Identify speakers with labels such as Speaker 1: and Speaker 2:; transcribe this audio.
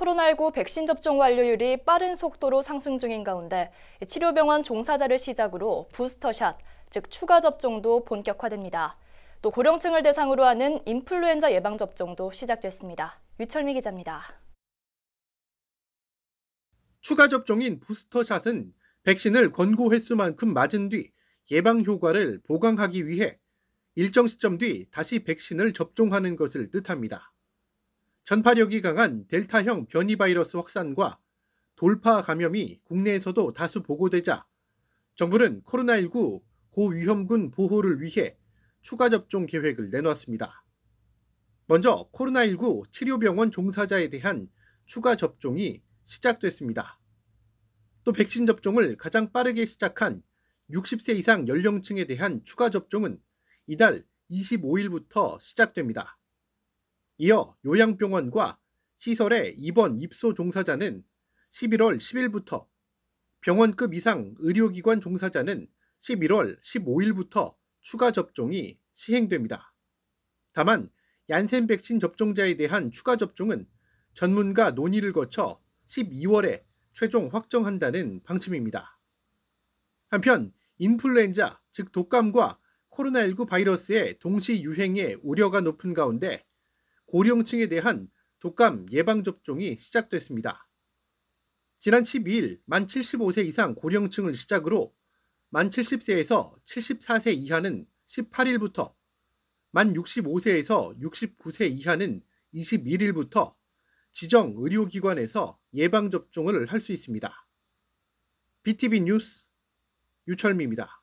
Speaker 1: 코로나19 백신 접종 완료율이 빠른 속도로 상승 중인 가운데 치료병원 종사자를 시작으로 부스터샷, 즉 추가 접종도 본격화됩니다. 또 고령층을 대상으로 하는 인플루엔자 예방 접종도 시작됐습니다. 유철미 기자입니다.
Speaker 2: 추가 접종인 부스터샷은 백신을 권고 횟수만큼 맞은 뒤 예방 효과를 보강하기 위해 일정 시점 뒤 다시 백신을 접종하는 것을 뜻합니다. 전파력이 강한 델타형 변이 바이러스 확산과 돌파 감염이 국내에서도 다수 보고되자 정부는 코로나19 고위험군 보호를 위해 추가 접종 계획을 내놨습니다. 먼저 코로나19 치료병원 종사자에 대한 추가 접종이 시작됐습니다. 또 백신 접종을 가장 빠르게 시작한 60세 이상 연령층에 대한 추가 접종은 이달 25일부터 시작됩니다. 이어 요양병원과 시설의 입원 입소 종사자는 11월 10일부터 병원급 이상 의료기관 종사자는 11월 15일부터 추가 접종이 시행됩니다. 다만 얀센 백신 접종자에 대한 추가 접종은 전문가 논의를 거쳐 12월에 최종 확정한다는 방침입니다. 한편 인플루엔자 즉 독감과 코로나19 바이러스의 동시 유행에 우려가 높은 가운데 고령층에 대한 독감 예방접종이 시작됐습니다. 지난 12일 만 75세 이상 고령층을 시작으로 만 70세에서 74세 이하는 18일부터 만 65세에서 69세 이하는 21일부터 지정 의료기관에서 예방접종을 할 수 있습니다. BTV 뉴스 유철미입니다.